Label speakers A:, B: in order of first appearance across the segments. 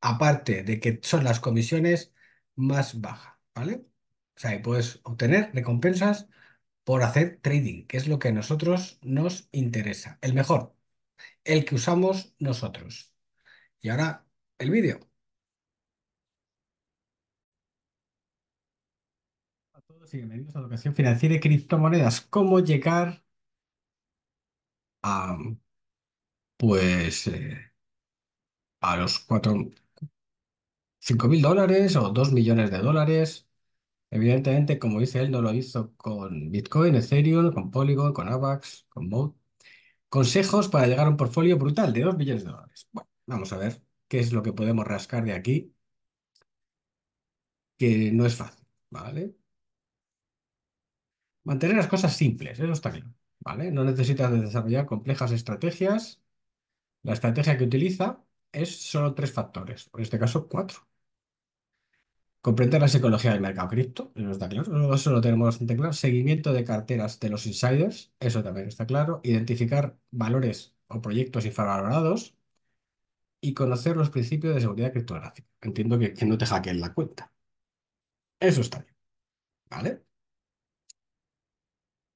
A: aparte de que son las comisiones más bajas, ¿vale? O sea, puedes obtener recompensas por hacer trading, que es lo que a nosotros nos interesa, el mejor, el que usamos nosotros. Y ahora el vídeo. A todos y bienvenidos a Educación Financiera y Criptomonedas. ¿Cómo llegar a, pues, eh, a los cuatro 5.000 dólares o 2 millones de dólares. Evidentemente, como dice él, no lo hizo con Bitcoin, Ethereum, con Polygon, con Avax, con Mode. Consejos para llegar a un portfolio brutal de 2 millones de dólares. Bueno, vamos a ver qué es lo que podemos rascar de aquí, que no es fácil, ¿vale? Mantener las cosas simples, eso está claro, ¿vale? No necesitas desarrollar complejas estrategias. La estrategia que utiliza es solo tres factores, en este caso cuatro. Comprender la psicología del mercado cripto, eso lo tenemos bastante claro. Seguimiento de carteras de los insiders, eso también está claro. Identificar valores o proyectos infravalorados y conocer los principios de seguridad criptográfica. Entiendo que, que no te hackeen la cuenta. Eso está bien. ¿Vale?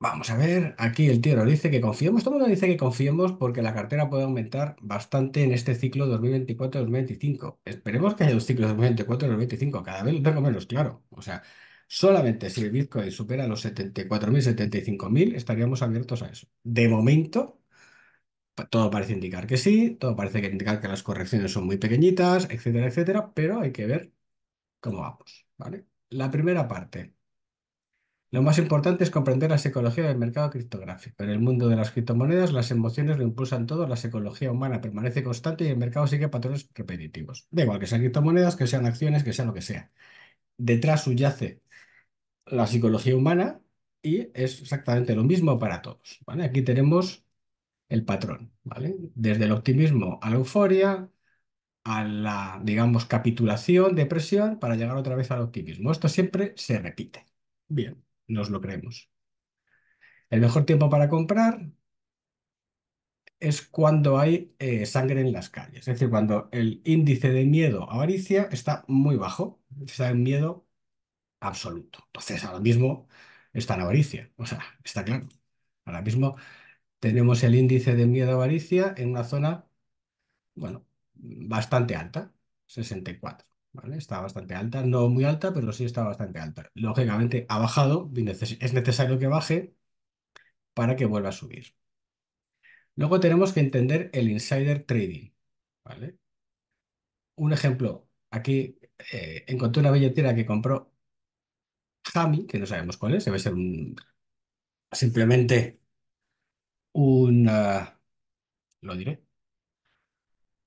A: Vamos a ver, aquí el tío nos dice que confiemos, todo el mundo dice que confiemos porque la cartera puede aumentar bastante en este ciclo 2024-2025. Esperemos que haya un ciclo 2024-2025, cada vez lo tengo menos claro. O sea, solamente si el Bitcoin supera los 74.000, 75.000, estaríamos abiertos a eso. De momento, todo parece indicar que sí, todo parece indicar que las correcciones son muy pequeñitas, etcétera, etcétera, pero hay que ver cómo vamos, ¿vale? La primera parte lo más importante es comprender la psicología del mercado criptográfico. En el mundo de las criptomonedas, las emociones lo impulsan todo, la psicología humana permanece constante y el mercado sigue patrones repetitivos. Da igual que sean criptomonedas, que sean acciones, que sea lo que sea. Detrás subyace la psicología humana y es exactamente lo mismo para todos. Aquí tenemos el patrón, ¿vale? Desde el optimismo a la euforia, a la, digamos, capitulación, depresión, para llegar otra vez al optimismo. Esto siempre se repite. Bien nos lo creemos. El mejor tiempo para comprar es cuando hay eh, sangre en las calles, es decir, cuando el índice de miedo a avaricia está muy bajo, está en miedo absoluto. Entonces, ahora mismo está en avaricia, o sea, está claro. Ahora mismo tenemos el índice de miedo a avaricia en una zona, bueno, bastante alta, 64. Está bastante alta, no muy alta, pero sí está bastante alta. Lógicamente ha bajado, es necesario que baje para que vuelva a subir. Luego tenemos que entender el insider trading, ¿vale? Un ejemplo, aquí eh, encontré una billetera que compró Hami, que no sabemos cuál es, debe ser simplemente un, ah, lo diré,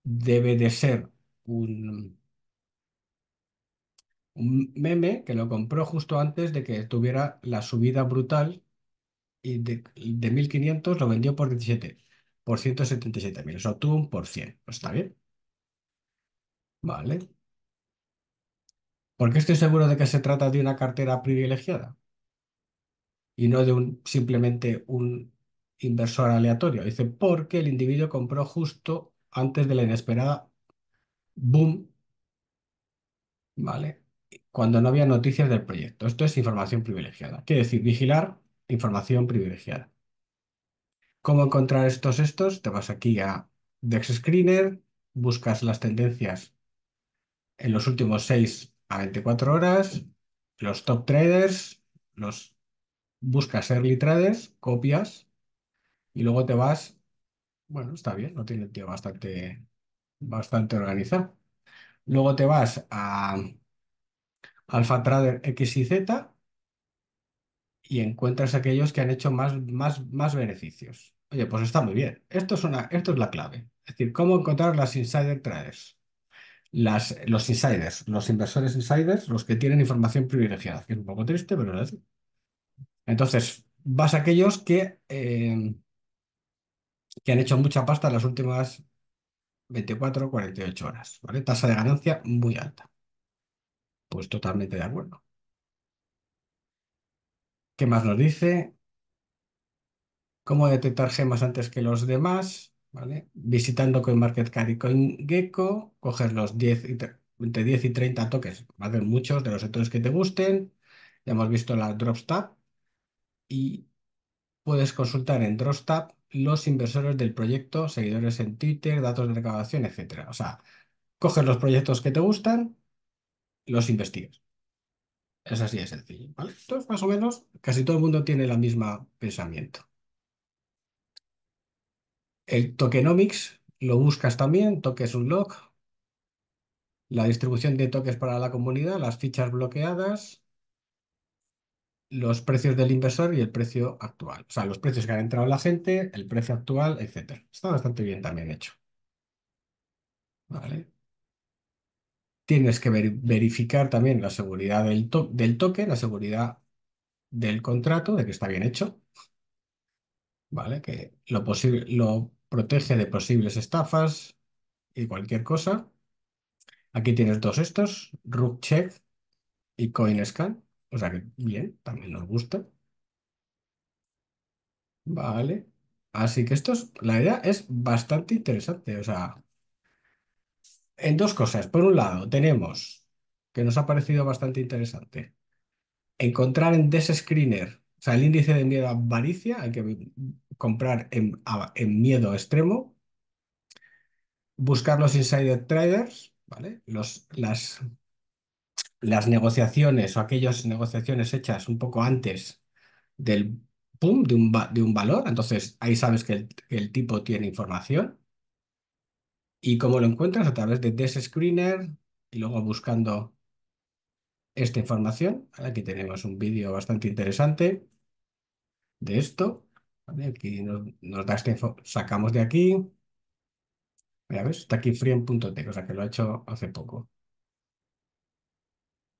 A: debe de ser un, un meme que lo compró justo antes de que tuviera la subida brutal y de, 1.500 lo vendió por 17, por 177.000. sea, obtuvo un por 100. ¿Está bien? Vale. ¿Por qué estoy seguro de que se trata de una cartera privilegiada? Y no de un simplemente un inversor aleatorio. Dice, porque el individuo compró justo antes de la inesperada boom, ¿vale? cuando no había noticias del proyecto. Esto es información privilegiada. Quiere decir, vigilar información privilegiada. ¿Cómo encontrar estos estos? Te vas aquí a Dex Screener, buscas las tendencias en los últimos 6 a 24 horas, los top traders, los buscas early traders, copias y luego te vas. Bueno, está bien, no tiene el tío bastante, bastante organizado. Luego te vas a Trader X y Z y encuentras aquellos que han hecho más, más, más beneficios. Oye, pues está muy bien. Esto es, una, esto es la clave. Es decir, cómo encontrar las insider traders. Las, los insiders, los inversores insiders, los que tienen información privilegiada, que es un poco triste, pero es así. Entonces, vas a aquellos que, eh, que han hecho mucha pasta en las últimas 24 48 horas, ¿vale? Tasa de ganancia muy alta. Pues totalmente de acuerdo. ¿Qué más nos dice? ¿Cómo detectar gemas antes que los demás? ¿Vale? Visitando CoinMarketCard y CoinGecko, coges los 10 entre 10 y 30 toques, va a haber muchos de los sectores que te gusten. Ya hemos visto la Dropstack. y puedes consultar en Dropstack los inversores del proyecto, seguidores en Twitter, datos de recaudación, etc. O sea, coges los proyectos que te gustan los investigas. Es así de sencillo, Entonces, más o menos, casi todo el mundo tiene el mismo pensamiento. El tokenomics lo buscas también, toques un log, la distribución de toques para la comunidad, las fichas bloqueadas, los precios del inversor y el precio actual. O sea, los precios que han entrado la gente, el precio actual, etc. Está bastante bien también hecho. Vale. Tienes que verificar también la seguridad del, toque, la seguridad del contrato, de que está bien hecho, ¿vale? Que lo, lo protege de posibles estafas y cualquier cosa. Aquí tienes dos estos, Rook y CoinScan. O sea que bien, también nos gusta. Vale. Así que esto es, la idea es bastante interesante. O sea, en dos cosas. Por un lado, tenemos, que nos ha parecido bastante interesante, encontrar en screener o sea, el índice de miedo a avaricia, hay que comprar en, miedo extremo, buscar los insider traders, ¿vale? Los, las, las negociaciones o aquellas negociaciones hechas un poco antes del boom de un, de un valor, entonces ahí sabes que el tipo tiene información ¿Y cómo lo encuentras? A través de Desk Screener y luego buscando esta información. Aquí tenemos un vídeo bastante interesante de esto. Aquí nos, da este sacamos de aquí. Mira, Está aquí punto o sea que lo ha hecho hace poco.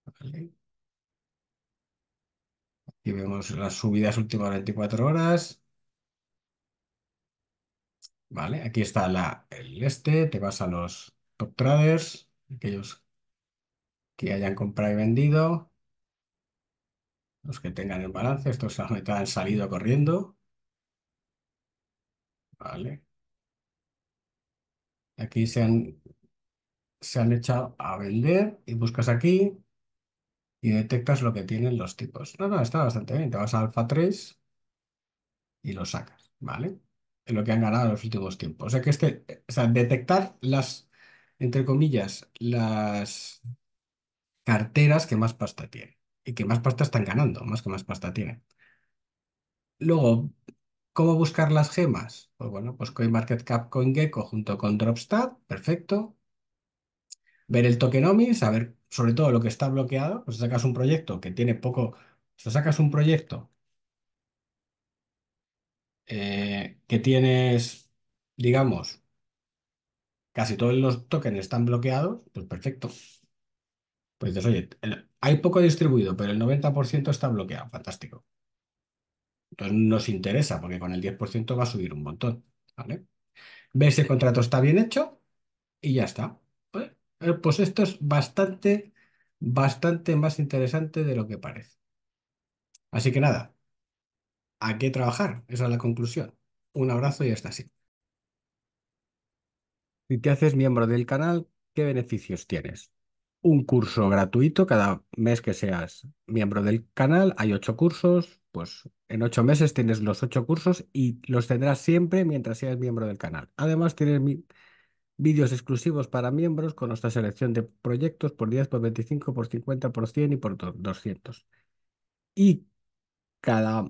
A: Aquí vemos las subidas últimas 24 horas. Vale, aquí está la, el este, te vas a los top traders, aquellos que hayan comprado y vendido, los que tengan el balance, estos han salido corriendo. Vale. Aquí se han, se han echado a vender y buscas aquí y detectas lo que tienen los tipos. No, no, está bastante bien. Te vas a alfa 3 y lo sacas, ¿vale? en lo que han ganado en los últimos tiempos. O sea que es que, o sea, detectar las, entre comillas, las carteras que más pasta tienen y que más pasta están ganando, más que más pasta tienen. Luego, ¿cómo buscar las gemas? Pues bueno, pues CoinMarketCap, CoinGecko junto con Dropstat, perfecto. Ver el tokenomics, saber sobre todo lo que está bloqueado. Pues sacas un proyecto que tiene poco, o sacas un proyecto eh, que tienes, digamos, casi todos los tokens están bloqueados, pues perfecto. Pues dices, oye, hay poco distribuido, pero el 90% está bloqueado, fantástico. Entonces nos interesa, porque con el 10% va a subir un montón, ¿vale? Ves el contrato está bien hecho y ya está. Pues, eh, pues esto es bastante, bastante más interesante de lo que parece. Así que nada, a qué trabajar. Esa es la conclusión. Un abrazo y hasta así. Si te haces miembro del canal, ¿qué beneficios tienes? Un curso gratuito cada mes que seas miembro del canal. Hay ocho cursos, pues en ocho meses tienes los ocho cursos y los tendrás siempre mientras seas miembro del canal. Además, tienes vídeos exclusivos para miembros con nuestra selección de proyectos por 10, por 25, por 50, por 100 y por 200. Y cada